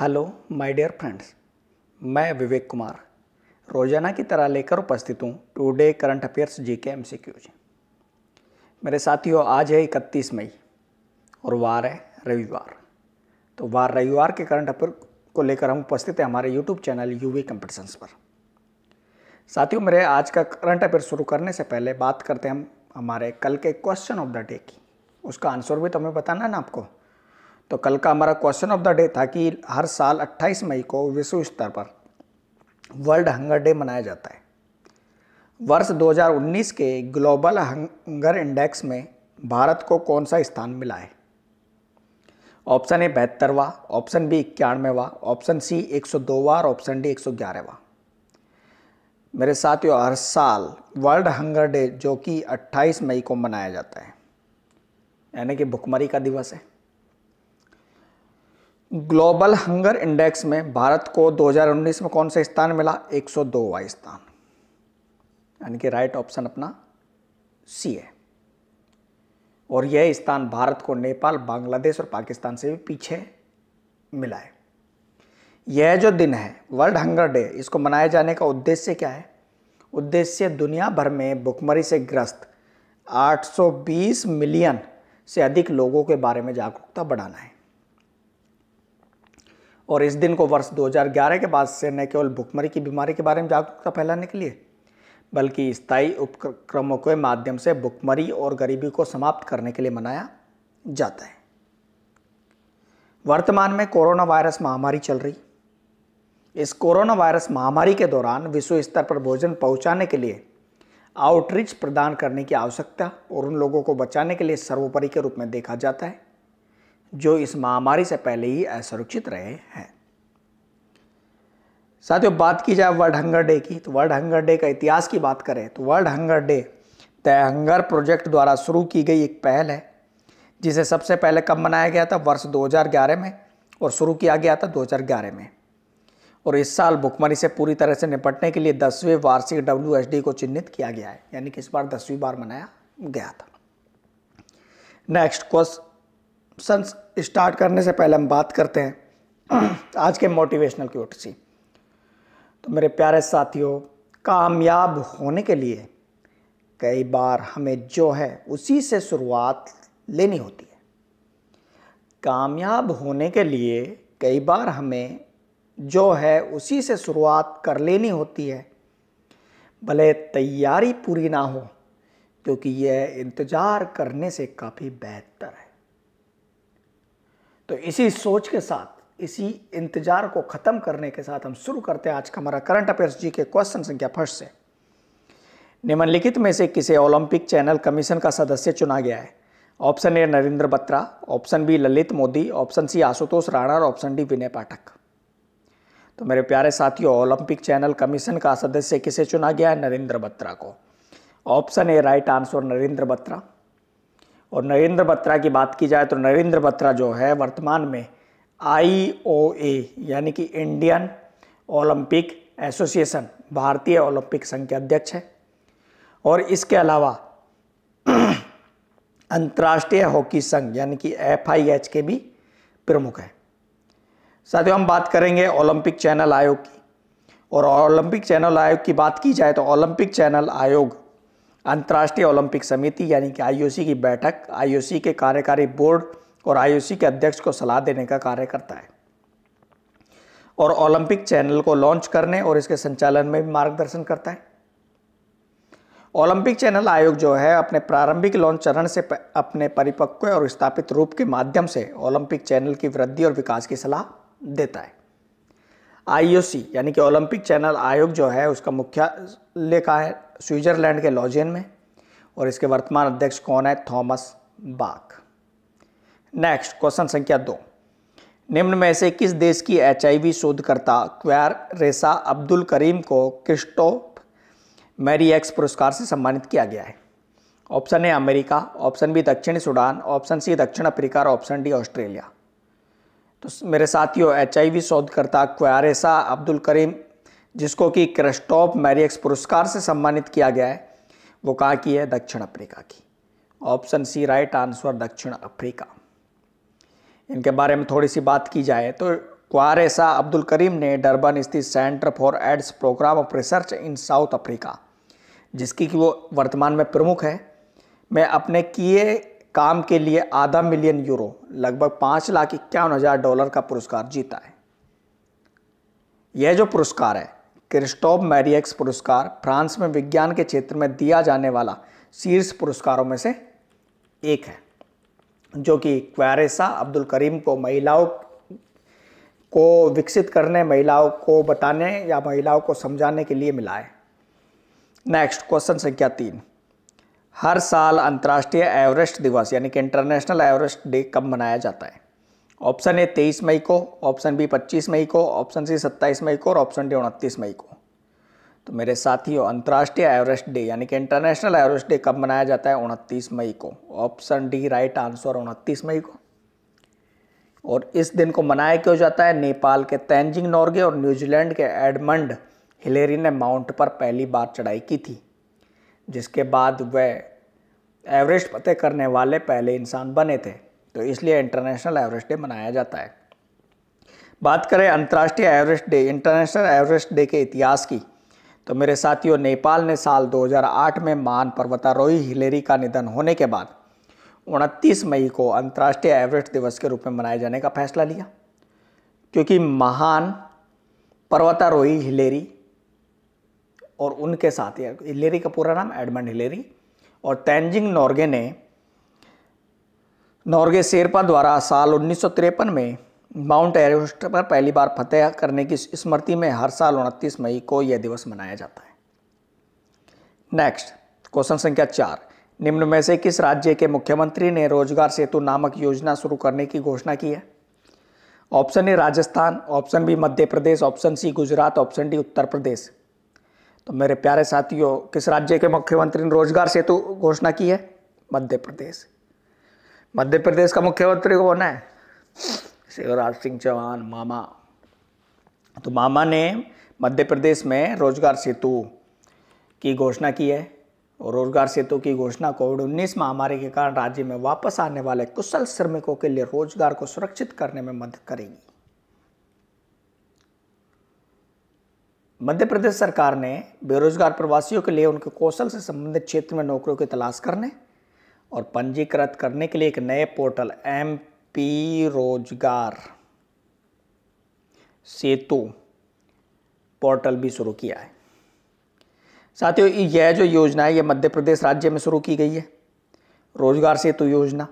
hello my dear friends मैं विवेक कुमार रोजाना की तरह लेकर उपस्थित हूँ टुडे करंट अफेयर्स जी के एम मेरे साथियों आज है इकतीस मई और वार है रविवार तो वार रविवार के करंट अफेयर को लेकर हम उपस्थित हैं हमारे यूट्यूब चैनल यूवी कंपटीशंस पर साथियों मेरे आज का करंट अफेयर शुरू करने से पहले बात करते हैं हम हमारे कल के क्वेश्चन ऑफ द डे की उसका आंसर भी तो हमें बताना है ना आपको तो कल का हमारा क्वेश्चन ऑफ द डे था कि हर साल 28 मई को विश्व स्तर पर वर्ल्ड हंगर डे मनाया जाता है वर्ष 2019 के ग्लोबल हंगर इंडेक्स में भारत को कौन सा स्थान मिला है ऑप्शन ए बहत्तरवा ऑप्शन बी इक्यानवेवा ऑप्शन सी एक सौ दोवा और ऑप्शन डी एक सौ ग्यारहवा मेरे साथियों हर साल वर्ल्ड हंगर डे जो कि 28 मई को मनाया जाता है यानी कि भुखमरी का दिवस है ग्लोबल हंगर इंडेक्स में भारत को 2019 में कौन सा स्थान मिला 102वां स्थान यानी कि राइट ऑप्शन अपना सी है और यह स्थान भारत को नेपाल बांग्लादेश और पाकिस्तान से भी पीछे मिला है यह जो दिन है वर्ल्ड हंगर डे इसको मनाए जाने का उद्देश्य क्या है उद्देश्य दुनिया भर में भुखमरी से ग्रस्त 820 मिलियन से अधिक लोगों के बारे में जागरूकता बढ़ाना है और इस दिन को वर्ष 2011 के बाद से न केवल भुखमरी की बीमारी के बारे में जागरूकता फैलाने के लिए बल्कि स्थायी उपक्रमों के माध्यम से भुखमरी और गरीबी को समाप्त करने के लिए मनाया जाता है वर्तमान में कोरोना वायरस महामारी चल रही इस कोरोना वायरस महामारी के दौरान विश्व स्तर पर भोजन पहुंचाने के लिए आउटरीच प्रदान करने की आवश्यकता और उन लोगों को बचाने के लिए सर्वोपरि के रूप में देखा जाता है जो इस महामारी से पहले ही असुरक्षित रहे हैं साथियों बात की जाए वर्ल्ड हंगर डे की तो वर्ल्ड हंगर डे का इतिहास की बात करें तो world hunger day the hunger project द्वारा शुरू की गई एक पहल है जिसे सबसे पहले कब मनाया गया था वर्ष 2011 में और शुरू किया गया था 2011 में और इस साल भुखमरी से पूरी तरह से निपटने के लिए दसवें वार्षिक डब्ल्यू को चिन्हित किया गया है यानी कि इस बार दसवीं बार मनाया गया था नेक्स्ट क्वेश्चन सेशंस स्टार्ट करने से पहले हम बात करते हैं आज के मोटिवेशनल क्यूट्स की तो मेरे प्यारे साथियों कामयाब होने के लिए कई बार हमें जो है उसी से शुरुआत लेनी होती है कामयाब होने के लिए कई बार हमें जो है उसी से शुरुआत कर लेनी होती है भले तैयारी पूरी ना हो क्योंकि यह इंतज़ार करने से काफ़ी बेहतर है तो इसी सोच के साथ इसी इंतजार को ख़त्म करने के साथ हम शुरू करते हैं आज का हमारा करंट अफेयर्स जी के क्वेश्चन संख्या फर्स्ट से निम्नलिखित में से किसे ओलंपिक चैनल कमीशन का सदस्य चुना गया है option A Narendra Batra option B Lalit Modi option C Ashutosh Rana और ऑप्शन डी विनय पाठक तो मेरे प्यारे साथियों ओलंपिक चैनल कमीशन का सदस्य किसे चुना गया है नरेंद्र बत्रा को option A right answer Narendra Batra और नरेंद्र बत्रा की बात की जाए तो नरेंद्र बत्रा जो है वर्तमान में आई ओ ए यानी कि इंडियन ओलंपिक एसोसिएशन भारतीय ओलंपिक संघ के अध्यक्ष हैं और इसके अलावा अंतर्राष्ट्रीय हॉकी संघ यानी कि एफ आई एच के भी प्रमुख हैं साथियों हम बात करेंगे ओलंपिक चैनल आयोग की और ओलंपिक चैनल आयोग की बात की जाए तो ओलंपिक चैनल आयोग अंतर्राष्ट्रीय ओलंपिक समिति यानी कि आईओसी की बैठक आईओसी के कार्यकारी बोर्ड और आईओसी के अध्यक्ष को सलाह देने का कार्य करता है और ओलंपिक चैनल को लॉन्च करने और इसके संचालन में भी मार्गदर्शन करता है ओलंपिक चैनल आयोग जो है अपने प्रारंभिक लॉन्च चरण से अपने परिपक्व और स्थापित रूप के माध्यम से ओलंपिक चैनल की वृद्धि और विकास की सलाह देता है आईओसी यानी कि ओलंपिक चैनल आयोग जो है उसका मुख्यालय का है स्विट्जरलैंड के लॉजियन में और इसके वर्तमान अध्यक्ष कौन है थॉमस बाक नेक्स्ट क्वेश्चन संख्या दो निम्न में से किस देश की एचआईवी शोधकर्ता क्वैर रेसा अब्दुल करीम को क्रिस्टोप मैरी एक्स पुरस्कार से सम्मानित किया गया है option A America option B दक्षिण सूडान ऑप्शन सी दक्षिण अफ्रीका और ऑप्शन डी ऑस्ट्रेलिया तो मेरे साथियों एच आई वी शोधकर्ता क्वारसा अब्दुल करीम जिसको कि क्रस्टॉप मैरियक्स पुरस्कार से सम्मानित किया गया है वो कहा की है दक्षिण अफ्रीका की ऑप्शन सी राइट आंसर दक्षिण अफ्रीका इनके बारे में थोड़ी सी बात की जाए तो क्वारेसा अब्दुल करीम ने डरबन स्थित centre for AIDS programme of research in South Africa जिसकी कि वो वर्तमान में प्रमुख है मैं अपने किए काम के लिए आधा मिलियन यूरो लगभग पांच लाख इक्यावन हज़ार डॉलर का पुरस्कार जीता है यह जो पुरस्कार है क्रिस्टोब मैरियक्स पुरस्कार फ्रांस में विज्ञान के क्षेत्र में दिया जाने वाला शीर्ष पुरस्कारों में से एक है जो कि क्वारेसा अब्दुल करीम को महिलाओं को विकसित करने महिलाओं को बताने या महिलाओं को समझाने के लिए मिला है नेक्स्ट क्वेश्चन संख्या तीन हर साल अंतर्राष्ट्रीय एवरेस्ट दिवस यानी कि इंटरनेशनल एवरेस्ट डे कब मनाया जाता है ऑप्शन ए तेईस मई को ऑप्शन बी पच्चीस मई को ऑप्शन सी सत्ताईस मई को और ऑप्शन डी उनतीस मई को तो मेरे साथियों अंतर्राष्ट्रीय एवरेस्ट डे यानी कि इंटरनेशनल एवरेस्ट डे कब मनाया जाता है उनतीस मई को ऑप्शन डी राइट आंसर उनतीस मई को और इस दिन को मनाया क्यों जाता है नेपाल के तैनजिंग नॉर्गे और न्यूजीलैंड के एडमंड हिलेरी ने माउंट पर पहली बार चढ़ाई की थी जिसके बाद वह एवरेस्ट फतेह करने वाले पहले इंसान बने थे तो इसलिए इंटरनेशनल एवरेस्ट डे मनाया जाता है बात करें अंतर्राष्ट्रीय Everest day international Everest day के इतिहास की तो मेरे साथियों नेपाल ने साल 2008 में महान पर्वतारोही हिलेरी का निधन होने के बाद 29 मई को अंतर्राष्ट्रीय एवरेस्ट दिवस के रूप में मनाए जाने का फैसला लिया क्योंकि महान पर्वतारोही हिलेरी और उनके साथ हिलेरी का पूरा नाम एडमंड हिलेरी और तैनजिंग नॉर्गे ने नॉर्गे शेरपा द्वारा साल उन्नीस में माउंट एवरेस्ट पर पहली बार फतेह करने की स्मृति में हर साल उनतीस मई को यह दिवस मनाया जाता है नेक्स्ट क्वेश्चन संख्या चार निम्न में से किस राज्य के मुख्यमंत्री ने रोजगार सेतु नामक योजना शुरू करने की घोषणा की है option A Rajasthan option B Madhya Pradesh option C Gujarat option D Uttar Pradesh तो मेरे प्यारे साथियों किस राज्य के मुख्यमंत्री ने रोजगार सेतु घोषणा की है मध्य प्रदेश मध्य प्रदेश का मुख्यमंत्री कौन है शिवराज सिंह चौहान मामा तो मामा ने मध्य प्रदेश में रोजगार सेतु की घोषणा की है और रोजगार सेतु की घोषणा कोविड उन्नीस महामारी के कारण राज्य में वापस आने वाले कुशल श्रमिकों के लिए रोजगार को सुरक्षित करने में मदद करेगी मध्य प्रदेश सरकार ने बेरोजगार प्रवासियों के लिए उनके कौशल से संबंधित क्षेत्र में नौकरियों की तलाश करने और पंजीकृत करने के लिए एक नए पोर्टल एम पी रोजगार सेतु पोर्टल भी शुरू किया है साथियों यह जो योजना है यह मध्य प्रदेश राज्य में शुरू की गई है रोजगार सेतु योजना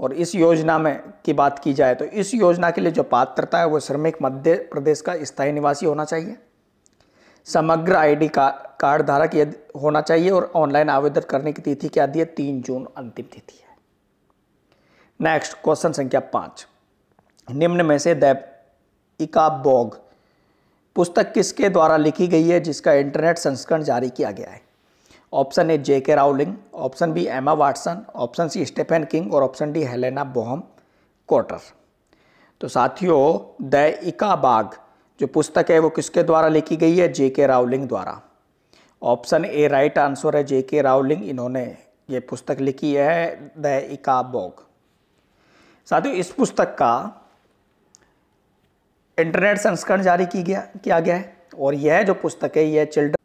और इस योजना में की बात की जाए तो इस योजना के लिए जो पात्रता है वो श्रमिक मध्य प्रदेश का स्थायी निवासी होना चाहिए समग्र आईडी का कार्ड धारक यदि होना चाहिए और ऑनलाइन आवेदन करने की तिथि क्या दी है तीन जून अंतिम तिथि है नेक्स्ट क्वेश्चन संख्या पाँच निम्न में से दैपिका बोग पुस्तक किसके द्वारा लिखी गई है जिसका इंटरनेट संस्करण जारी किया गया है option A J K Rowling option B Emma Watson option C Stephen King और option D Helena Bonham Carter तो साथियों द इका जो पुस्तक है वो किसके द्वारा लिखी गई है जेके रावलिंग द्वारा ऑप्शन ए राइट आंसर है जे के रावलिंग इन्होंने ये पुस्तक लिखी है द इकाबोग साथियों इस पुस्तक का इंटरनेट संस्करण जारी की गया किया गया है और यह जो पुस्तक है यह चिल्ड्रन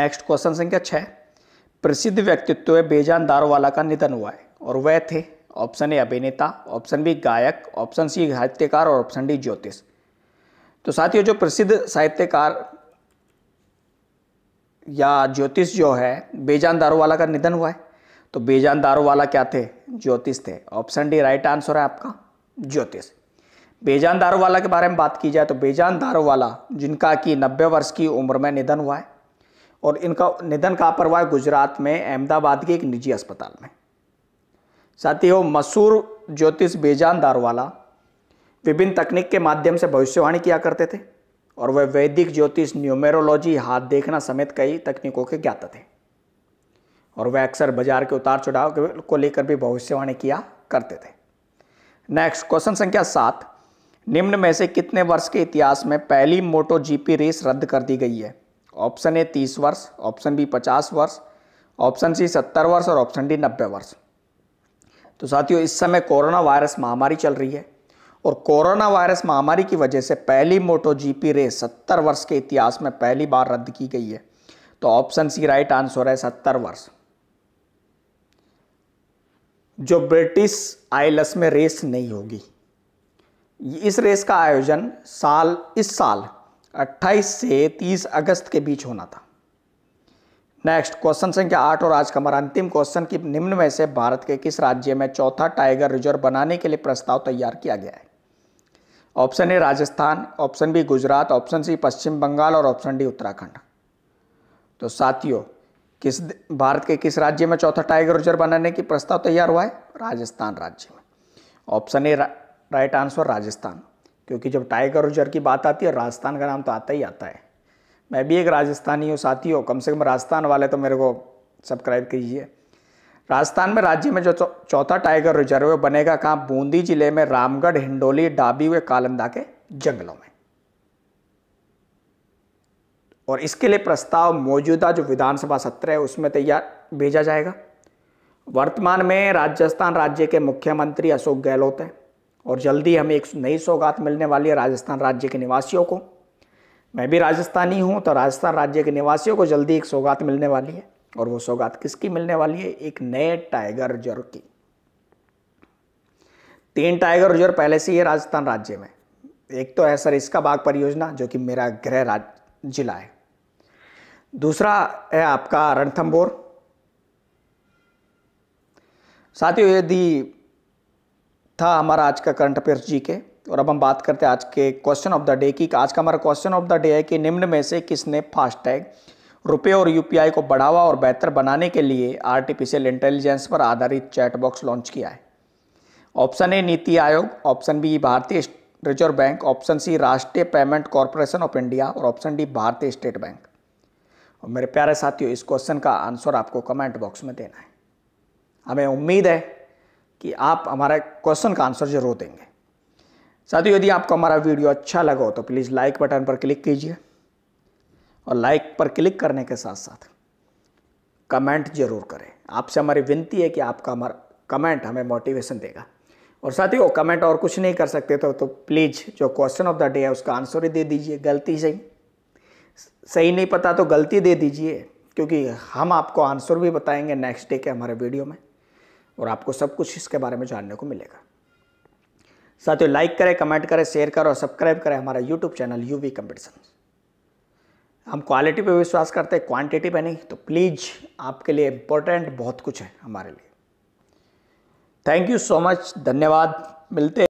नेक्स्ट क्वेश्चन संख्या छः प्रसिद्ध व्यक्तित्व बेजान दारोवाला का निधन हुआ है और वह थे ऑप्शन ए अभिनेता ऑप्शन बी गायक ऑप्शन सी साहित्यकार और ऑप्शन डी ज्योतिष तो साथियों जो प्रसिद्ध साहित्यकार या ज्योतिष जो है बेजान दारूवाला का निधन हुआ है तो बेजान दारूवाला क्या थे ज्योतिष थे ऑप्शन डी राइट आंसर है आपका ज्योतिष बेजान दारूवाला के बारे में बात की जाए तो बेजान दारूवाला जिनका कि नब्बे वर्ष की उम्र में निधन हुआ है और इनका निधन कहाँ पर हुआ है गुजरात में अहमदाबाद के एक निजी अस्पताल में साथियों मशहूर ज्योतिष बेजान वाला विभिन्न तकनीक के माध्यम से भविष्यवाणी किया करते थे और वह वैदिक ज्योतिष न्यूमेरोलॉजी हाथ देखना समेत कई तकनीकों के ज्ञात थे और वह अक्सर बाजार के उतार चढ़ाव को लेकर भी भविष्यवाणी किया करते थे नेक्स्ट क्वेश्चन संख्या सात निम्न में से कितने वर्ष के इतिहास में पहली मोटो जीपी रेस रद्द कर दी गई है ऑप्शन ए तीस वर्ष ऑप्शन बी पचास वर्ष ऑप्शन सी सत्तर वर्ष और ऑप्शन डी नब्बे वर्ष तो साथियों इस समय कोरोना वायरस महामारी चल रही है और कोरोना वायरस महामारी की वजह से पहली मोटो जीपी रेस सत्तर वर्ष के इतिहास में पहली बार रद्द की गई है तो ऑप्शन सी राइट आंसर है सत्तर वर्ष जो ब्रिटिश आइलस में रेस नहीं होगी इस रेस का आयोजन साल इस साल 28 से 30 अगस्त के बीच होना था नेक्स्ट क्वेश्चन संख्या आठ और आज का हमारा अंतिम क्वेश्चन की निम्न में से भारत के किस राज्य में चौथा टाइगर रिजर्व बनाने के लिए प्रस्ताव तैयार किया गया है option A Rajasthan option B Gujarat option C पश्चिम बंगाल और ऑप्शन डी उत्तराखंड तो साथियों किस भारत के किस राज्य में चौथा टाइगर रिजर्व बनाने की प्रस्ताव तैयार हुआ है राजस्थान राज्य में ऑप्शन ए रा, राइट आंसर राजस्थान क्योंकि जब टाइगर रिजर्व की बात आती है राजस्थान का नाम तो आता ही आता है मैं भी एक राजस्थानी हूँ साथी हो कम से कम राजस्थान वाले तो मेरे को सब्सक्राइब कीजिए राजस्थान में राज्य में जो चौथा टाइगर रिजर्व बनेगा कहाँ बूंदी जिले में रामगढ़ हिंडोली डाबी व कालंदा के जंगलों में और इसके लिए प्रस्ताव मौजूदा जो विधानसभा सत्र है उसमें तैयार भेजा जाएगा वर्तमान में राजस्थान राज्य के मुख्यमंत्री अशोक गहलोत हैं और जल्दी हमें एक नई सौगात मिलने वाली है राजस्थान राज्य के निवासियों को मैं भी राजस्थानी हूँ तो राजस्थान राज्य के निवासियों को जल्दी एक सौगात मिलने वाली है और वो सौगात किसकी मिलने वाली है एक नए टाइगर रिजर्व की तीन टाइगर रिजर्व पहले से ही है राजस्थान राज्य में एक तो है सर इसका बाघ परियोजना जो कि मेरा गृह राज्य जिला है दूसरा है आपका रणथम्बोर साथियों यदि था हमारा आज का करंट अफेयर्स जी के और अब हम बात करते हैं आज के क्वेश्चन ऑफ द डे की आज का हमारा क्वेश्चन ऑफ द डे है कि निम्न में से किसने फास्टैग रुपये और यूपीआई को बढ़ावा और बेहतर बनाने के लिए आर्टिफिशियल इंटेलिजेंस पर आधारित चैटबॉक्स लॉन्च किया है option A NITI Aayog option B भारतीय रिजर्व बैंक ऑप्शन सी राष्ट्रीय पेमेंट कॉरपोरेशन ऑफ इंडिया और ऑप्शन डी भारतीय स्टेट बैंक और मेरे प्यारे साथियों इस क्वेश्चन का आंसर आपको कमेंट बॉक्स में देना है हमें उम्मीद है कि आप हमारे क्वेश्चन का आंसर जरूर देंगे साथियों यदि आपको हमारा वीडियो अच्छा लगा हो तो प्लीज़ लाइक बटन पर क्लिक कीजिए और लाइक पर क्लिक करने के साथ साथ कमेंट जरूर करें आपसे हमारी विनती है कि आपका हमारा कमेंट हमें मोटिवेशन देगा और साथियों कमेंट और कुछ नहीं कर सकते तो, तो प्लीज़ जो क्वेश्चन ऑफ द डे है उसका आंसर ही दे दीजिए गलती सही सही नहीं पता तो गलती दे दीजिए क्योंकि हम आपको आंसर भी बताएंगे नेक्स्ट डे के हमारे वीडियो में और आपको सब कुछ इसके बारे में जानने को मिलेगा साथियों लाइक करें कमेंट करें शेयर करें और सब्सक्राइब करें हमारा YouTube channel U V competition हम क्वालिटी पे विश्वास करते हैं क्वांटिटी पे नहीं तो प्लीज़ आपके लिए इम्पोर्टेंट बहुत कुछ है हमारे लिए थैंक यू सो मच धन्यवाद मिलते